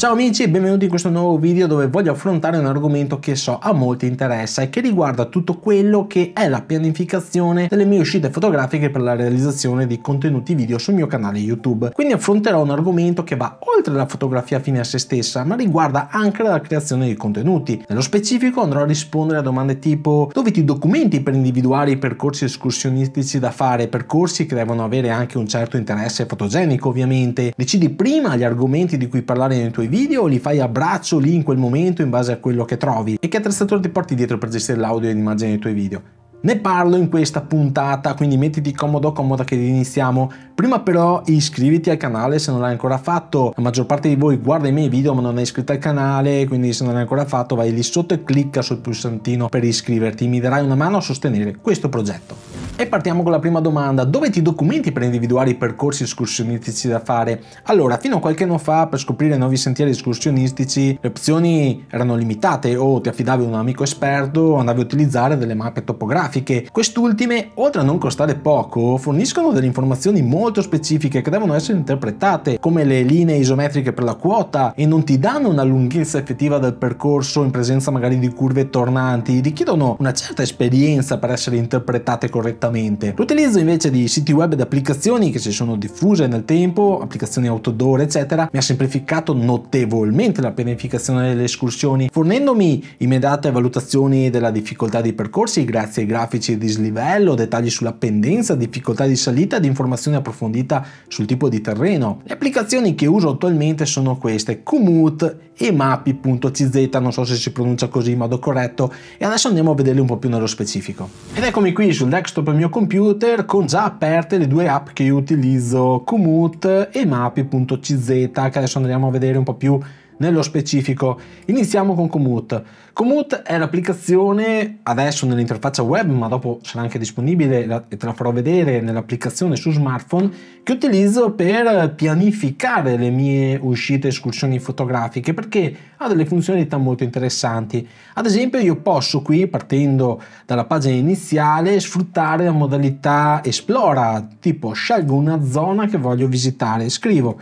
Ciao amici e benvenuti in questo nuovo video dove voglio affrontare un argomento che so a molti interessa e che riguarda tutto quello che è la pianificazione delle mie uscite fotografiche per la realizzazione di contenuti video sul mio canale YouTube. Quindi affronterò un argomento che va oltre la fotografia fine a se stessa ma riguarda anche la creazione di contenuti. Nello specifico andrò a rispondere a domande tipo dove ti documenti per individuare i percorsi escursionistici da fare, percorsi che devono avere anche un certo interesse fotogenico ovviamente, decidi prima gli argomenti di cui parlare nei tuoi video o li fai a braccio lì in quel momento in base a quello che trovi e che attrezzatura ti porti dietro per gestire l'audio e l'immagine dei tuoi video. Ne parlo in questa puntata, quindi mettiti comodo, comoda che iniziamo. Prima però iscriviti al canale se non l'hai ancora fatto. La maggior parte di voi guarda i miei video ma non è iscritto al canale, quindi se non l'hai ancora fatto vai lì sotto e clicca sul pulsantino per iscriverti. Mi darai una mano a sostenere questo progetto. E partiamo con la prima domanda. Dove ti documenti per individuare i percorsi escursionistici da fare? Allora, fino a qualche anno fa per scoprire nuovi sentieri escursionistici le opzioni erano limitate o ti affidavi a un amico esperto o andavi a utilizzare delle mappe topografiche grafiche. Quest'ultime, oltre a non costare poco, forniscono delle informazioni molto specifiche che devono essere interpretate, come le linee isometriche per la quota, e non ti danno una lunghezza effettiva del percorso in presenza magari di curve tornanti, richiedono una certa esperienza per essere interpretate correttamente. L'utilizzo invece di siti web ed applicazioni che si sono diffuse nel tempo, applicazioni outdoor eccetera, mi ha semplificato notevolmente la pianificazione delle escursioni, fornendomi immediate valutazioni della difficoltà dei percorsi grazie ai grafici grafici di slivello, dettagli sulla pendenza, difficoltà di salita ed informazioni approfondita sul tipo di terreno. Le applicazioni che uso attualmente sono queste, Komoot e mappi.cz, non so se si pronuncia così in modo corretto, e adesso andiamo a vederle un po' più nello specifico. Ed eccomi qui sul desktop del mio computer con già aperte le due app che io utilizzo, Komoot e mappi.cz, che adesso andremo a vedere un po' più nello specifico. Iniziamo con Komoot. Komoot è l'applicazione adesso nell'interfaccia web, ma dopo sarà anche disponibile e te la farò vedere nell'applicazione su smartphone, che utilizzo per pianificare le mie uscite escursioni fotografiche perché ha delle funzionalità molto interessanti. Ad esempio io posso qui, partendo dalla pagina iniziale, sfruttare la modalità esplora, tipo scelgo una zona che voglio visitare, scrivo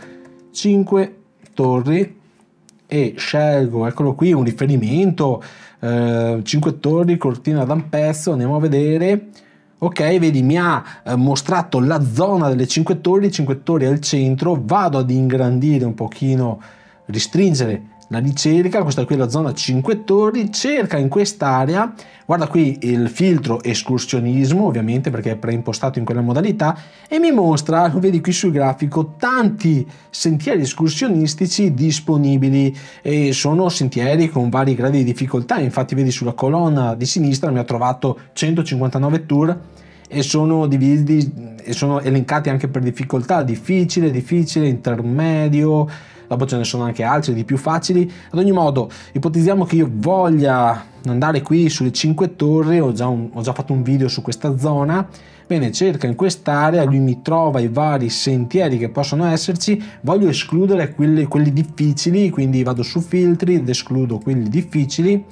5 torri e scelgo, eccolo qui, un riferimento, eh, 5 torri, cortina d'ampesso, andiamo a vedere, ok vedi mi ha eh, mostrato la zona delle 5 torri 5 torri al centro vado ad ingrandire un pochino ristringere la ricerca, questa qui è la zona 5 Torri, cerca in quest'area, guarda qui il filtro escursionismo ovviamente perché è preimpostato in quella modalità e mi mostra, lo vedi qui sul grafico, tanti sentieri escursionistici disponibili e sono sentieri con vari gradi di difficoltà, infatti vedi sulla colonna di sinistra mi ha trovato 159 tour e sono, divisi, e sono elencati anche per difficoltà, difficile, difficile, intermedio, dopo ce ne sono anche altri di più facili, ad ogni modo ipotizziamo che io voglia andare qui sulle 5 torri, ho già, un, ho già fatto un video su questa zona, bene cerca in quest'area, lui mi trova i vari sentieri che possono esserci, voglio escludere quelli, quelli difficili, quindi vado su filtri ed escludo quelli difficili,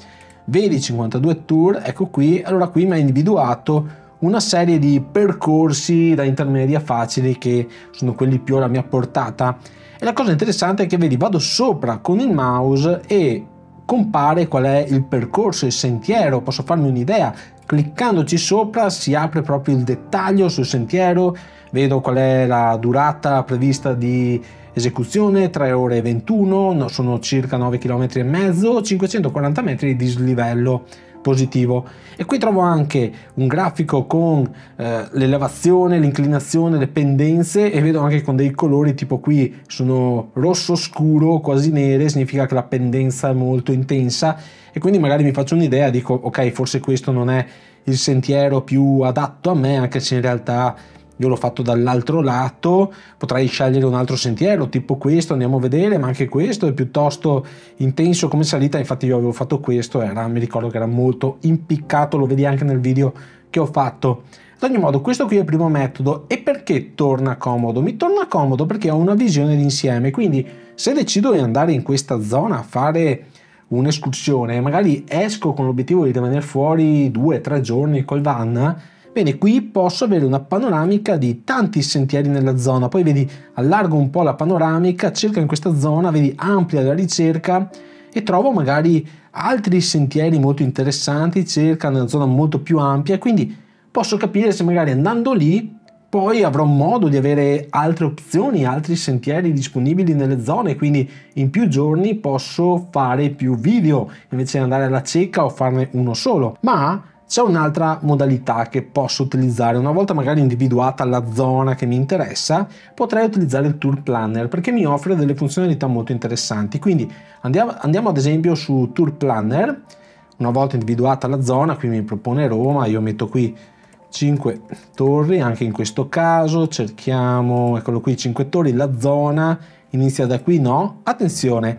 vedi 52 tour, ecco qui, allora qui mi ha individuato una serie di percorsi da intermedia facili che sono quelli più alla mia portata. E la cosa interessante è che vedi, vado sopra con il mouse e compare qual è il percorso, il sentiero, posso farmi un'idea. Cliccandoci sopra si apre proprio il dettaglio sul sentiero, vedo qual è la durata prevista di esecuzione, 3 ore e 21, sono circa 9 km e mezzo, 540 metri di dislivello positivo. E qui trovo anche un grafico con eh, l'elevazione, l'inclinazione, le pendenze e vedo anche con dei colori tipo qui sono rosso scuro, quasi nere, significa che la pendenza è molto intensa e quindi magari mi faccio un'idea, dico ok forse questo non è il sentiero più adatto a me anche se in realtà io l'ho fatto dall'altro lato, potrei scegliere un altro sentiero, tipo questo, andiamo a vedere, ma anche questo è piuttosto intenso come salita, infatti io avevo fatto questo, era, mi ricordo che era molto impiccato, lo vedi anche nel video che ho fatto. Ad ogni modo, questo qui è il primo metodo e perché torna comodo? Mi torna comodo perché ho una visione d'insieme, quindi se decido di andare in questa zona a fare un'escursione, magari esco con l'obiettivo di rimanere fuori due o tre giorni col van, Bene, qui posso avere una panoramica di tanti sentieri nella zona, poi vedi allargo un po' la panoramica, cerco in questa zona, vedi amplia la ricerca e trovo magari altri sentieri molto interessanti, cerca una zona molto più ampia, quindi posso capire se magari andando lì poi avrò modo di avere altre opzioni, altri sentieri disponibili nelle zone, quindi in più giorni posso fare più video invece di andare alla cieca o farne uno solo. Ma c'è un'altra modalità che posso utilizzare, una volta magari individuata la zona che mi interessa, potrei utilizzare il Tour Planner perché mi offre delle funzionalità molto interessanti. Quindi andiamo, andiamo ad esempio su Tour Planner, una volta individuata la zona, qui mi propone Roma, io metto qui 5 torri, anche in questo caso cerchiamo, eccolo qui 5 torri, la zona, inizia da qui, no? Attenzione,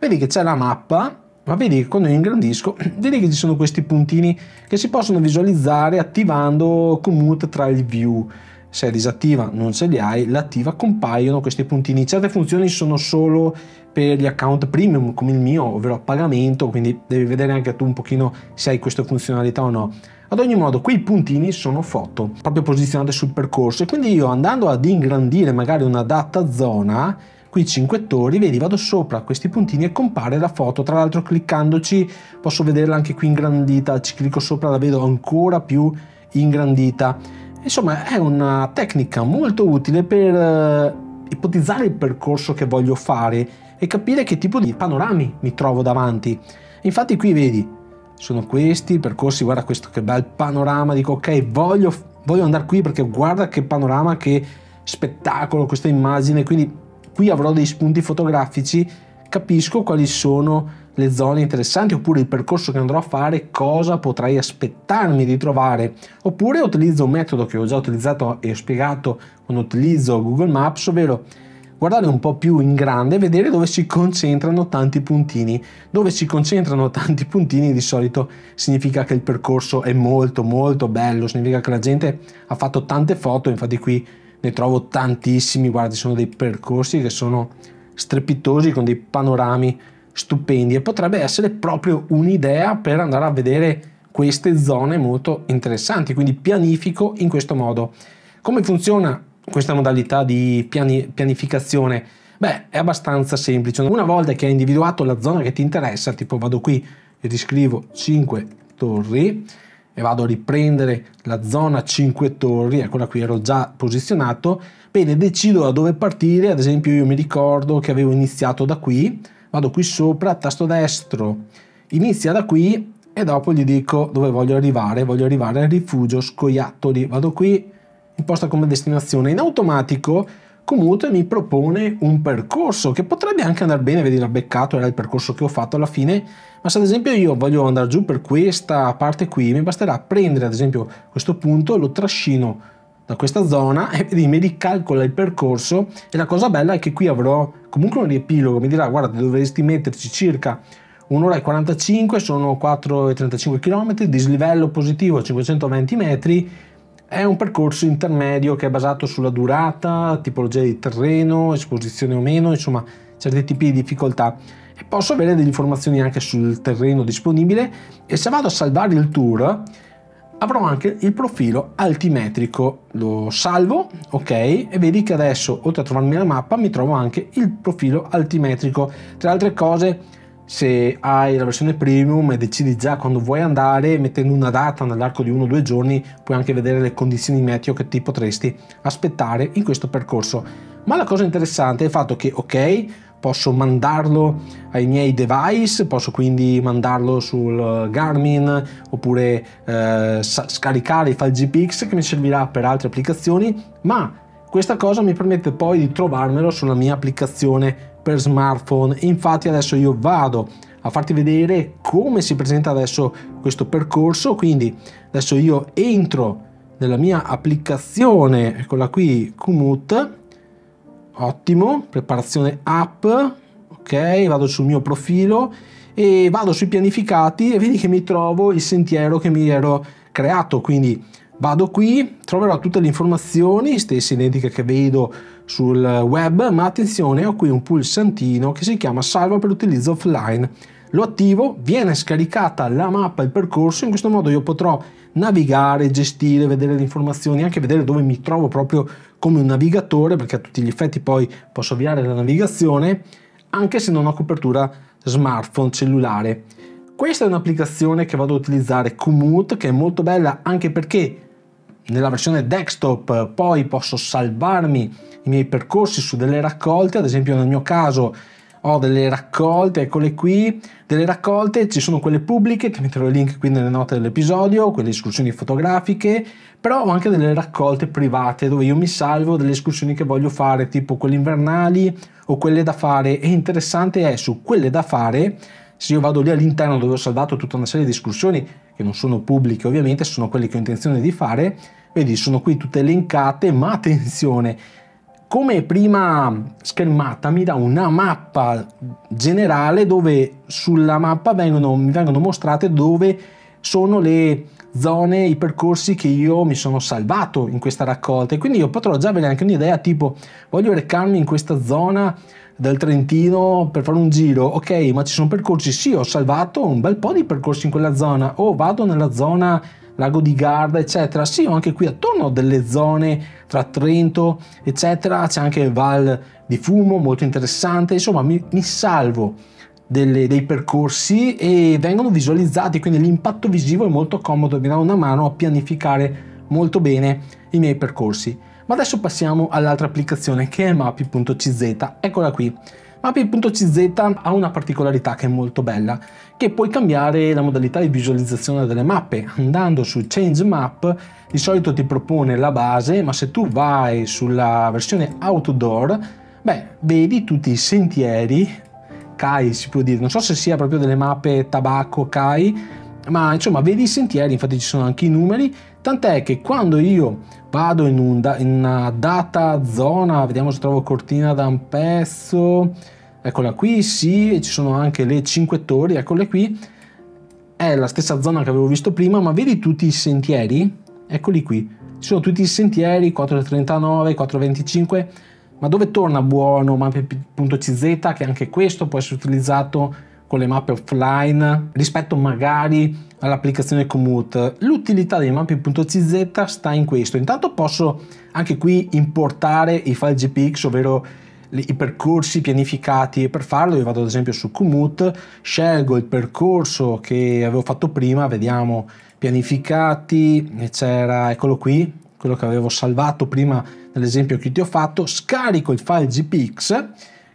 vedi che c'è la mappa ma vedi che quando io ingrandisco vedi che ci sono questi puntini che si possono visualizzare attivando commute tra il view se disattiva non ce li hai l'attiva compaiono questi puntini certe funzioni sono solo per gli account premium come il mio ovvero a pagamento quindi devi vedere anche tu un pochino se hai questa funzionalità o no ad ogni modo quei puntini sono foto proprio posizionate sul percorso e quindi io andando ad ingrandire magari una data zona qui 5 torri, vedi vado sopra questi puntini e compare la foto, tra l'altro cliccandoci posso vederla anche qui ingrandita, ci clicco sopra la vedo ancora più ingrandita. Insomma è una tecnica molto utile per eh, ipotizzare il percorso che voglio fare e capire che tipo di panorami mi trovo davanti. Infatti qui vedi, sono questi i percorsi, guarda questo che bel panorama, dico ok voglio, voglio andare qui perché guarda che panorama, che spettacolo questa immagine, quindi qui avrò dei spunti fotografici, capisco quali sono le zone interessanti oppure il percorso che andrò a fare, cosa potrei aspettarmi di trovare. Oppure utilizzo un metodo che ho già utilizzato e ho spiegato quando utilizzo Google Maps, ovvero guardare un po' più in grande e vedere dove si concentrano tanti puntini. Dove si concentrano tanti puntini di solito significa che il percorso è molto molto bello, significa che la gente ha fatto tante foto, infatti qui ne trovo tantissimi, guarda, sono dei percorsi che sono strepitosi con dei panorami stupendi e potrebbe essere proprio un'idea per andare a vedere queste zone molto interessanti, quindi pianifico in questo modo. Come funziona questa modalità di piani pianificazione? Beh, è abbastanza semplice. Una volta che hai individuato la zona che ti interessa, tipo vado qui e riscrivo 5 torri, e vado a riprendere la zona 5 torri, eccola qui ero già posizionato, bene decido da dove partire, ad esempio io mi ricordo che avevo iniziato da qui, vado qui sopra, tasto destro, inizia da qui e dopo gli dico dove voglio arrivare, voglio arrivare al rifugio scoiattoli, vado qui, imposta come destinazione, in automatico Commute mi propone un percorso che potrebbe anche andare bene, vedi l'ha beccato, era il percorso che ho fatto alla fine, ma se ad esempio io voglio andare giù per questa parte qui, mi basterà prendere ad esempio questo punto, lo trascino da questa zona e vedi, mi ricalcola il percorso e la cosa bella è che qui avrò comunque un riepilogo, mi dirà guarda dovresti metterci circa un'ora e 45, sono 4,35 km, dislivello positivo 520 metri, è un percorso intermedio che è basato sulla durata, tipologia di terreno, esposizione o meno, insomma certi tipi di difficoltà e posso avere delle informazioni anche sul terreno disponibile e se vado a salvare il tour avrò anche il profilo altimetrico. Lo salvo, ok, e vedi che adesso oltre a trovarmi la mappa mi trovo anche il profilo altimetrico. Tra altre cose se hai la versione premium e decidi già quando vuoi andare, mettendo una data nell'arco di uno o due giorni, puoi anche vedere le condizioni meteo che ti potresti aspettare in questo percorso. Ma la cosa interessante è il fatto che, ok, posso mandarlo ai miei device, posso quindi mandarlo sul eh, Garmin oppure eh, scaricare i file GPX che mi servirà per altre applicazioni, ma questa cosa mi permette poi di trovarmelo sulla mia applicazione per smartphone. Infatti adesso io vado a farti vedere come si presenta adesso questo percorso, quindi adesso io entro nella mia applicazione, eccola qui, Kumut, ottimo, preparazione app, ok, vado sul mio profilo e vado sui pianificati e vedi che mi trovo il sentiero che mi ero creato, quindi vado qui, troverò tutte le informazioni, stesse identiche che vedo sul web, ma attenzione, ho qui un pulsantino che si chiama salva per utilizzo offline. Lo attivo, viene scaricata la mappa, il percorso, in questo modo io potrò navigare, gestire, vedere le informazioni, anche vedere dove mi trovo proprio come un navigatore, perché a tutti gli effetti poi posso avviare la navigazione, anche se non ho copertura smartphone cellulare. Questa è un'applicazione che vado ad utilizzare Komoot, che è molto bella anche perché nella versione desktop eh, poi posso salvarmi i miei percorsi su delle raccolte, ad esempio nel mio caso ho delle raccolte, eccole qui, delle raccolte, ci sono quelle pubbliche, ti metterò il link qui nelle note dell'episodio, quelle escursioni fotografiche, però ho anche delle raccolte private dove io mi salvo delle escursioni che voglio fare, tipo quelle invernali o quelle da fare, e interessante è su quelle da fare, se io vado lì all'interno dove ho salvato tutta una serie di escursioni, che non sono pubbliche ovviamente, sono quelle che ho intenzione di fare, Vedi, sono qui tutte elencate, ma attenzione, come prima schermata mi dà una mappa generale dove sulla mappa vengono, mi vengono mostrate dove sono le zone, i percorsi che io mi sono salvato in questa raccolta e quindi io potrò già avere anche un'idea tipo voglio recarmi in questa zona del Trentino per fare un giro, ok ma ci sono percorsi, sì ho salvato un bel po' di percorsi in quella zona o oh, vado nella zona lago di Garda, eccetera. Sì, anche qui attorno a delle zone tra Trento, eccetera, c'è anche il Val di Fumo, molto interessante. Insomma, mi, mi salvo delle, dei percorsi e vengono visualizzati, quindi l'impatto visivo è molto comodo, mi dà una mano a pianificare molto bene i miei percorsi. Ma adesso passiamo all'altra applicazione che è mapi.cz, eccola qui. Mapping.cz ha una particolarità che è molto bella, che puoi cambiare la modalità di visualizzazione delle mappe. Andando su Change Map di solito ti propone la base, ma se tu vai sulla versione outdoor, beh, vedi tutti i sentieri Kai si può dire. Non so se sia proprio delle mappe tabacco Kai, ma insomma vedi i sentieri, infatti ci sono anche i numeri Tant'è che quando io vado in, un da, in una data zona, vediamo se trovo Cortina da un pezzo, eccola qui, sì, ci sono anche le 5 torri, eccole qui, è la stessa zona che avevo visto prima, ma vedi tutti i sentieri? Eccoli qui, ci sono tutti i sentieri, 439, 425, ma dove torna buono map.cz che anche questo può essere utilizzato con le mappe offline rispetto magari all'applicazione Commute. L'utilità dei mappe.cz sta in questo. Intanto posso anche qui importare i file GPX, ovvero i percorsi pianificati per farlo io vado ad esempio su Commute, scelgo il percorso che avevo fatto prima, vediamo pianificati, c'era, eccolo qui, quello che avevo salvato prima nell'esempio che ti ho fatto, scarico il file GPX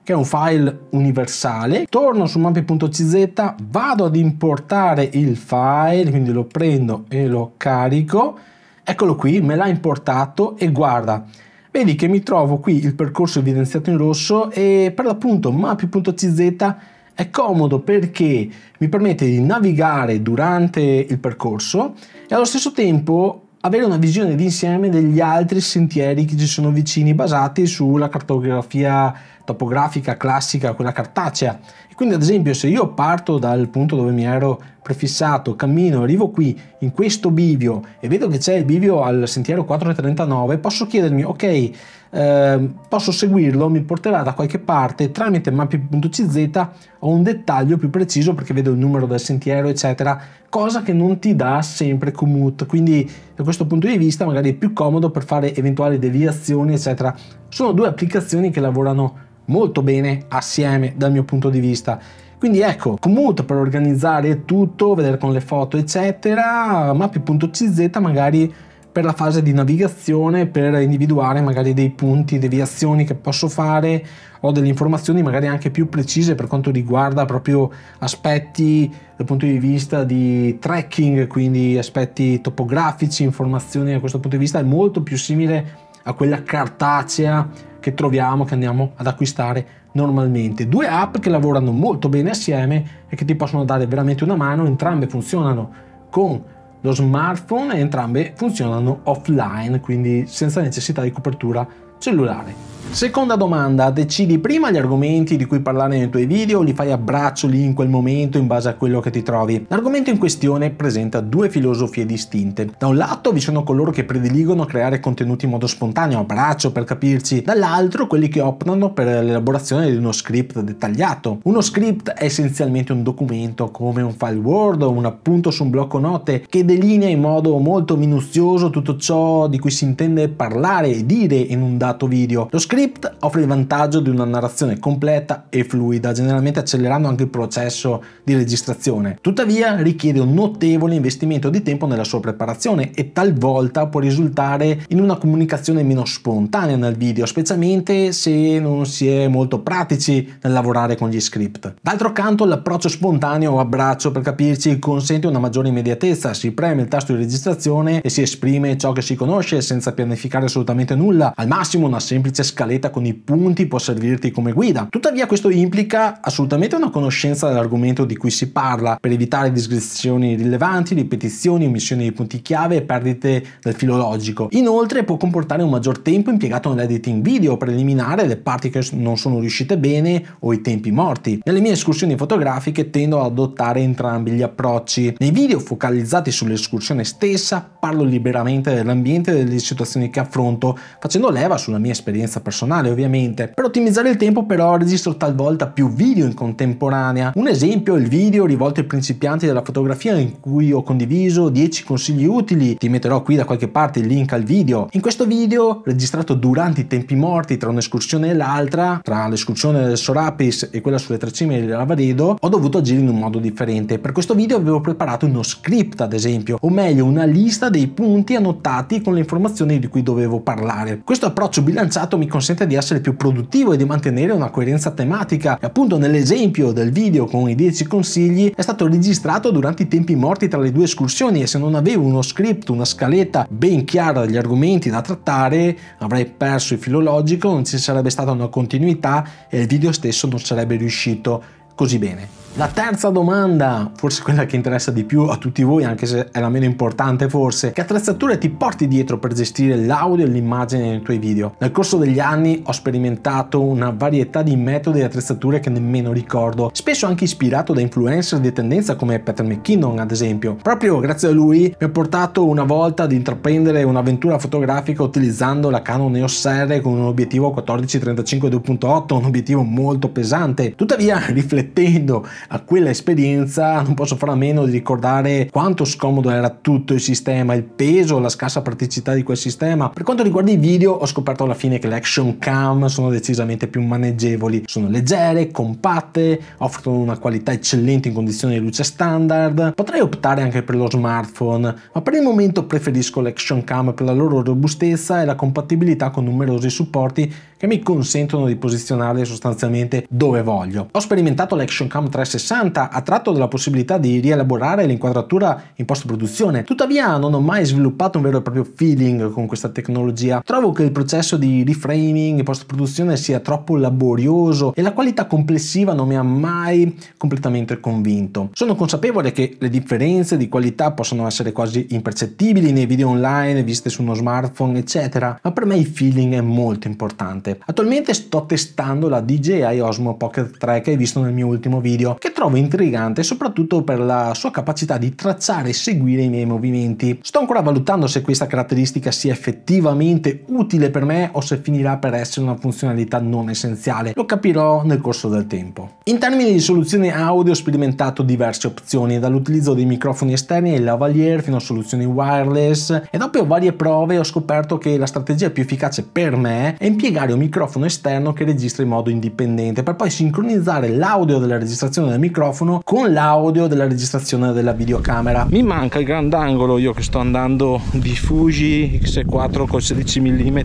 che è un file universale. Torno su mappe.cz, vado ad importare il file, quindi lo prendo e lo carico. Eccolo qui, me l'ha importato e guarda, vedi che mi trovo qui il percorso evidenziato in rosso e per l'appunto mappe.cz è comodo perché mi permette di navigare durante il percorso e allo stesso tempo avere una visione d'insieme degli altri sentieri che ci sono vicini basati sulla cartografia topografica classica, quella cartacea. E quindi ad esempio se io parto dal punto dove mi ero prefissato, cammino, arrivo qui in questo bivio e vedo che c'è il bivio al sentiero 439, posso chiedermi ok, eh, posso seguirlo, mi porterà da qualche parte tramite mappi.cz ho un dettaglio più preciso perché vedo il numero del sentiero eccetera, cosa che non ti dà sempre commute, quindi da questo punto di vista magari è più comodo per fare eventuali deviazioni eccetera sono due applicazioni che lavorano molto bene assieme dal mio punto di vista. Quindi ecco, Commute per organizzare tutto, vedere con le foto eccetera, Mappy.cz magari per la fase di navigazione, per individuare magari dei punti, deviazioni che posso fare o delle informazioni magari anche più precise per quanto riguarda proprio aspetti dal punto di vista di tracking, quindi aspetti topografici, informazioni da questo punto di vista è molto più simile a quella cartacea che troviamo, che andiamo ad acquistare normalmente. Due app che lavorano molto bene assieme e che ti possono dare veramente una mano, entrambe funzionano con lo smartphone e entrambe funzionano offline, quindi senza necessità di copertura cellulare. Seconda domanda, decidi prima gli argomenti di cui parlare nei tuoi video o li fai a braccio lì in quel momento in base a quello che ti trovi? L'argomento in questione presenta due filosofie distinte. Da un lato vi sono coloro che prediligono creare contenuti in modo spontaneo, a braccio per capirci, dall'altro quelli che optano per l'elaborazione di uno script dettagliato. Uno script è essenzialmente un documento come un file Word o un appunto su un blocco note che delinea in modo molto minuzioso tutto ciò di cui si intende parlare e dire in un dato formato video. Lo script offre il vantaggio di una narrazione completa e fluida, generalmente accelerando anche il processo di registrazione. Tuttavia richiede un notevole investimento di tempo nella sua preparazione e talvolta può risultare in una comunicazione meno spontanea nel video, specialmente se non si è molto pratici nel lavorare con gli script. D'altro canto l'approccio spontaneo o abbraccio per capirci consente una maggiore immediatezza, si preme il tasto di registrazione e si esprime ciò che si conosce senza pianificare assolutamente nulla, al massimo massimo una semplice scaletta con i punti può servirti come guida. Tuttavia questo implica assolutamente una conoscenza dell'argomento di cui si parla per evitare digressioni rilevanti, ripetizioni, omissioni di punti chiave e perdite del filologico. Inoltre può comportare un maggior tempo impiegato nell'editing video per eliminare le parti che non sono riuscite bene o i tempi morti. Nelle mie escursioni fotografiche tendo ad adottare entrambi gli approcci. Nei video focalizzati sull'escursione stessa parlo liberamente dell'ambiente e delle situazioni che affronto, facendo leva sulla mia esperienza personale ovviamente. Per ottimizzare il tempo però registro talvolta più video in contemporanea. Un esempio è il video rivolto ai principianti della fotografia in cui ho condiviso 10 consigli utili, ti metterò qui da qualche parte il link al video. In questo video, registrato durante i tempi morti tra un'escursione e l'altra, tra l'escursione del Sorapis e quella sulle tre cime Lavaredo, ho dovuto agire in un modo differente. Per questo video avevo preparato uno script ad esempio, o meglio una lista dei punti annotati con le informazioni di cui dovevo parlare. Questo approccio approccio bilanciato mi consente di essere più produttivo e di mantenere una coerenza tematica e appunto nell'esempio del video con i 10 consigli è stato registrato durante i tempi morti tra le due escursioni e se non avevo uno script, una scaletta ben chiara degli argomenti da trattare avrei perso il filologico, non ci sarebbe stata una continuità e il video stesso non sarebbe riuscito così bene. La terza domanda, forse quella che interessa di più a tutti voi, anche se è la meno importante forse, che attrezzature ti porti dietro per gestire l'audio e l'immagine nei tuoi video? Nel corso degli anni ho sperimentato una varietà di metodi e attrezzature che nemmeno ricordo, spesso anche ispirato da influencer di tendenza come Peter McKinnon ad esempio. Proprio grazie a lui mi ha portato una volta ad intraprendere un'avventura fotografica utilizzando la Canon EOS R con un obiettivo 1435 2.8, un obiettivo molto pesante. Tuttavia, riflettendo a quella esperienza non posso fare a meno di ricordare quanto scomodo era tutto il sistema, il peso, la scarsa praticità di quel sistema. Per quanto riguarda i video ho scoperto alla fine che le action cam sono decisamente più maneggevoli, sono leggere, compatte, offrono una qualità eccellente in condizioni di luce standard. Potrei optare anche per lo smartphone, ma per il momento preferisco le action cam per la loro robustezza e la compatibilità con numerosi supporti che mi consentono di posizionarle sostanzialmente dove voglio. Ho sperimentato l'Action Cam 360 attratto dalla possibilità di rielaborare l'inquadratura in post produzione, tuttavia non ho mai sviluppato un vero e proprio feeling con questa tecnologia. Trovo che il processo di reframing in post produzione sia troppo laborioso e la qualità complessiva non mi ha mai completamente convinto. Sono consapevole che le differenze di qualità possono essere quasi impercettibili nei video online, viste su uno smartphone, eccetera, ma per me il feeling è molto importante interessante. Attualmente sto testando la DJI Osmo Pocket 3 che hai visto nel mio ultimo video, che trovo intrigante soprattutto per la sua capacità di tracciare e seguire i miei movimenti. Sto ancora valutando se questa caratteristica sia effettivamente utile per me o se finirà per essere una funzionalità non essenziale. Lo capirò nel corso del tempo. In termini di soluzione audio ho sperimentato diverse opzioni, dall'utilizzo dei microfoni esterni e lavalier fino a soluzioni wireless e dopo varie prove ho scoperto che la strategia più efficace per me è impiegare un microfono esterno che registra in modo indipendente per poi sincronizzare l'audio della registrazione del microfono con l'audio della registrazione della videocamera. Mi manca il grandangolo io che sto andando di Fuji X4 col 16 mm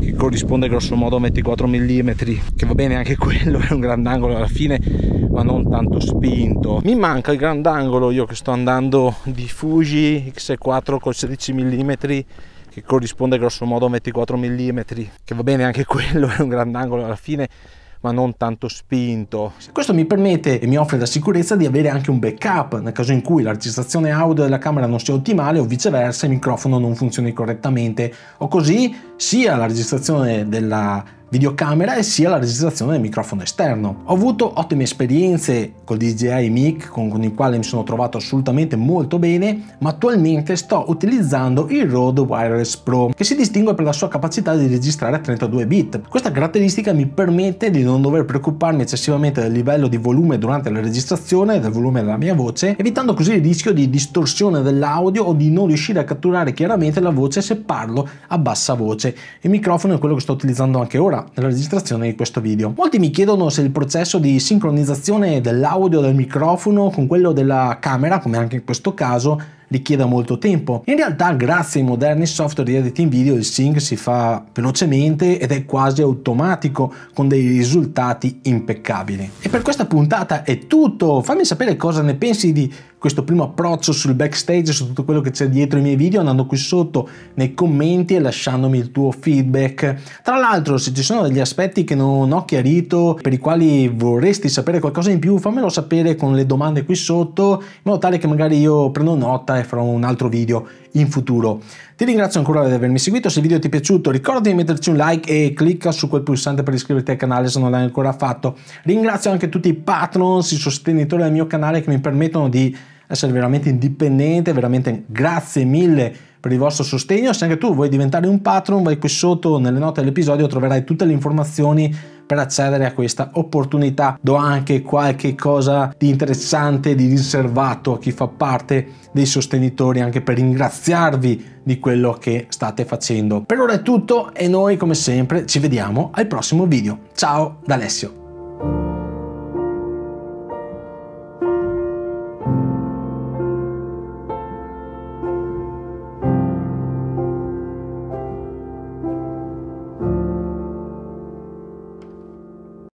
che corrisponde grosso modo a 24 mm che va bene anche quello è un grandangolo alla fine ma non tanto spinto. Mi manca il grandangolo io che sto andando di Fuji X4 col 16 mm che corrisponde grossomodo a 24 mm, che va bene anche quello, è un grandangolo alla fine, ma non tanto spinto. Questo mi permette e mi offre la sicurezza di avere anche un backup nel caso in cui la registrazione audio della camera non sia ottimale o viceversa il microfono non funzioni correttamente o così sia la registrazione della videocamera e sia la registrazione del microfono esterno. Ho avuto ottime esperienze col DJI Mic con, con il quale mi sono trovato assolutamente molto bene, ma attualmente sto utilizzando il Rode Wireless Pro che si distingue per la sua capacità di registrare a 32 bit. Questa caratteristica mi permette di non dover preoccuparmi eccessivamente del livello di volume durante la registrazione, del volume della mia voce, evitando così il rischio di distorsione dell'audio o di non riuscire a catturare chiaramente la voce se parlo a bassa voce. Il microfono è quello che sto utilizzando anche ora ora nella registrazione di questo video. Molti mi chiedono se il processo di sincronizzazione dell'audio del microfono con quello della camera, come anche in questo caso, richieda molto tempo. In realtà grazie ai moderni software di editing video il sync si fa velocemente ed è quasi automatico con dei risultati impeccabili. E per questa puntata è tutto, fammi sapere cosa ne pensi di questo primo approccio sul backstage, su tutto quello che c'è dietro i miei video, andando qui sotto nei commenti e lasciandomi il tuo feedback. Tra l'altro, se ci sono degli aspetti che non ho chiarito, per i quali vorresti sapere qualcosa in più, fammelo sapere con le domande qui sotto, in modo tale che magari io prendo nota e farò un altro video in futuro. Ti ringrazio ancora di avermi seguito, se il video ti è piaciuto ricorda di metterci un like e clicca su quel pulsante per iscriverti al canale se non l'hai ancora fatto. Ringrazio anche tutti i patrons, i sostenitori del mio canale che mi permettono di essere veramente indipendente, veramente grazie mille per il vostro sostegno. Se anche tu vuoi diventare un patron, vai qui sotto nelle note dell'episodio, troverai tutte le informazioni per accedere a questa opportunità. Do anche qualche cosa di interessante, di riservato a chi fa parte dei sostenitori anche per ringraziarvi di quello che state facendo. Per ora è tutto e noi come sempre ci vediamo al prossimo video. Ciao da Alessio!